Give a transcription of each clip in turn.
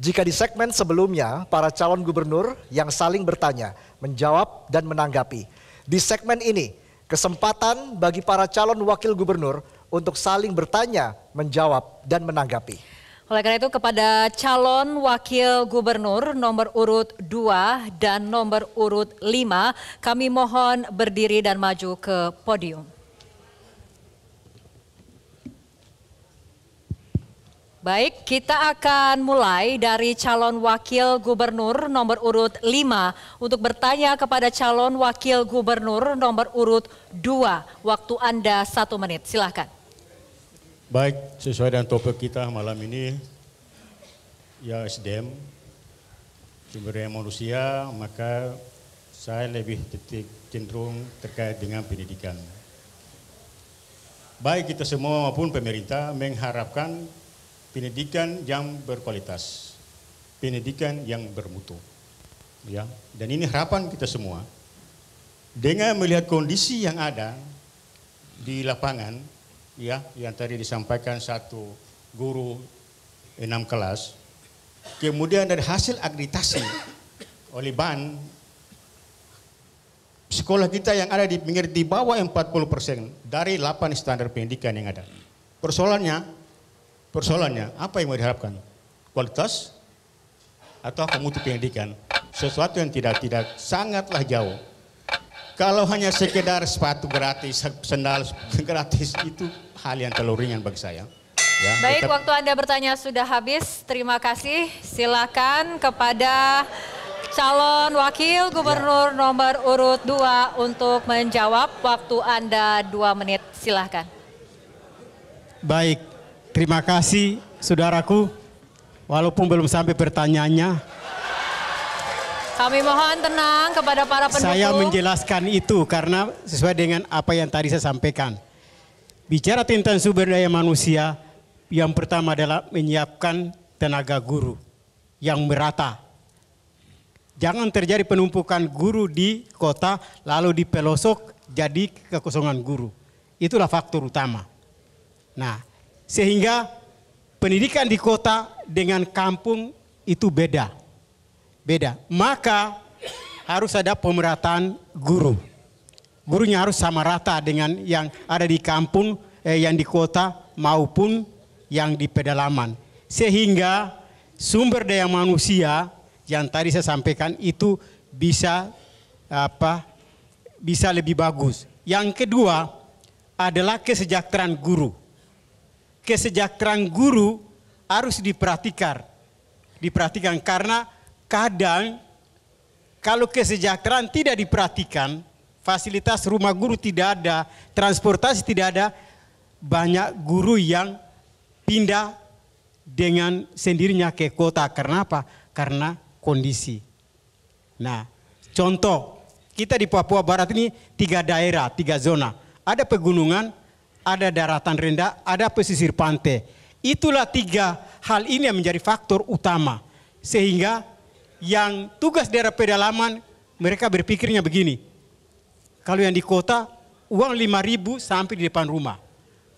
Jika di segmen sebelumnya para calon gubernur yang saling bertanya, menjawab dan menanggapi. Di segmen ini kesempatan bagi para calon wakil gubernur untuk saling bertanya, menjawab dan menanggapi. Oleh karena itu kepada calon wakil gubernur nomor urut 2 dan nomor urut 5 kami mohon berdiri dan maju ke podium. Baik, kita akan mulai dari calon wakil gubernur nomor urut 5 untuk bertanya kepada calon wakil gubernur nomor urut 2. Waktu Anda satu menit, silahkan. Baik, sesuai dengan topik kita malam ini, ya SDM, sumber daya manusia, maka saya lebih cenderung terkait dengan pendidikan. Baik kita semua maupun pemerintah mengharapkan pendidikan yang berkualitas, pendidikan yang bermutu. Ya, dan ini harapan kita semua. Dengan melihat kondisi yang ada di lapangan, ya, yang tadi disampaikan satu guru enam kelas, kemudian dari hasil akreditasi oleh BAN, sekolah kita yang ada di pinggir di bawah 40 persen dari 8 standar pendidikan yang ada. Persoalannya, Persoalannya, apa yang mau diharapkan? Kualitas atau mutu pendidikan? Sesuatu yang tidak-tidak sangatlah jauh. Kalau hanya sekedar sepatu gratis, sendal gratis, itu hal yang terlalu ringan bagi saya. Ya, Baik, tetap... waktu Anda bertanya sudah habis. Terima kasih. Silakan kepada calon wakil gubernur ya. nomor urut 2 untuk menjawab. Waktu Anda dua menit. Silahkan. Baik, Terima kasih saudaraku, walaupun belum sampai pertanyaannya. Kami mohon tenang kepada para pendukung. Saya menjelaskan itu karena sesuai dengan apa yang tadi saya sampaikan. Bicara tentang sumber daya manusia, yang pertama adalah menyiapkan tenaga guru yang merata. Jangan terjadi penumpukan guru di kota lalu di pelosok jadi kekosongan guru. Itulah faktor utama. Nah, sehingga pendidikan di kota dengan kampung itu beda. Beda. Maka harus ada pemerataan guru. Gurunya harus sama rata dengan yang ada di kampung, eh, yang di kota maupun yang di pedalaman. Sehingga sumber daya manusia yang tadi saya sampaikan itu bisa apa bisa lebih bagus. Yang kedua adalah kesejahteraan guru kesejahteraan guru harus diperhatikan. Diperhatikan karena kadang kalau kesejahteraan tidak diperhatikan, fasilitas rumah guru tidak ada, transportasi tidak ada, banyak guru yang pindah dengan sendirinya ke kota. Karena apa? Karena kondisi. Nah, contoh, kita di Papua Barat ini tiga daerah, tiga zona. Ada pegunungan, ada daratan rendah, ada pesisir pantai. Itulah tiga hal ini yang menjadi faktor utama. Sehingga yang tugas daerah pedalaman mereka berpikirnya begini. Kalau yang di kota uang 5000 sampai di depan rumah.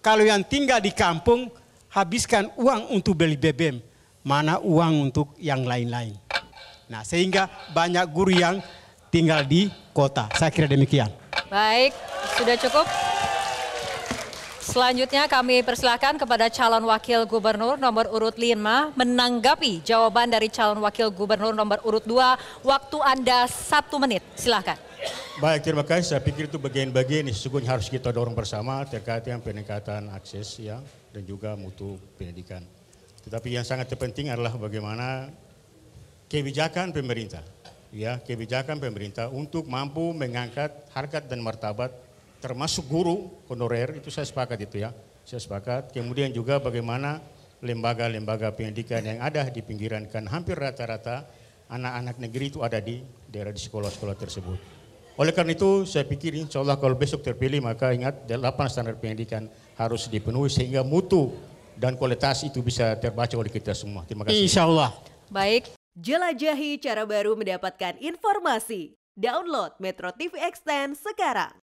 Kalau yang tinggal di kampung habiskan uang untuk beli BBM, mana uang untuk yang lain-lain. Nah, sehingga banyak guru yang tinggal di kota. Saya kira demikian. Baik, sudah cukup. Selanjutnya kami persilahkan kepada calon wakil gubernur nomor urut 5 menanggapi jawaban dari calon wakil gubernur nomor urut 2. Waktu Anda satu menit, silahkan. Baik, terima kasih. Saya pikir itu bagian-bagian ini sesungguhnya harus kita dorong bersama terkait dengan peningkatan akses ya dan juga mutu pendidikan. Tetapi yang sangat terpenting adalah bagaimana kebijakan pemerintah, ya kebijakan pemerintah untuk mampu mengangkat harkat dan martabat termasuk guru honorer itu saya sepakat itu ya. Saya sepakat. Kemudian juga bagaimana lembaga-lembaga pendidikan yang ada di pinggiran kan hampir rata-rata anak-anak negeri itu ada di daerah di sekolah-sekolah tersebut. Oleh karena itu saya pikir insya Allah kalau besok terpilih maka ingat 8 standar pendidikan harus dipenuhi sehingga mutu dan kualitas itu bisa terbaca oleh kita semua. Terima kasih. Insya Allah. Baik, jelajahi cara baru mendapatkan informasi. Download Metro TV Extend sekarang.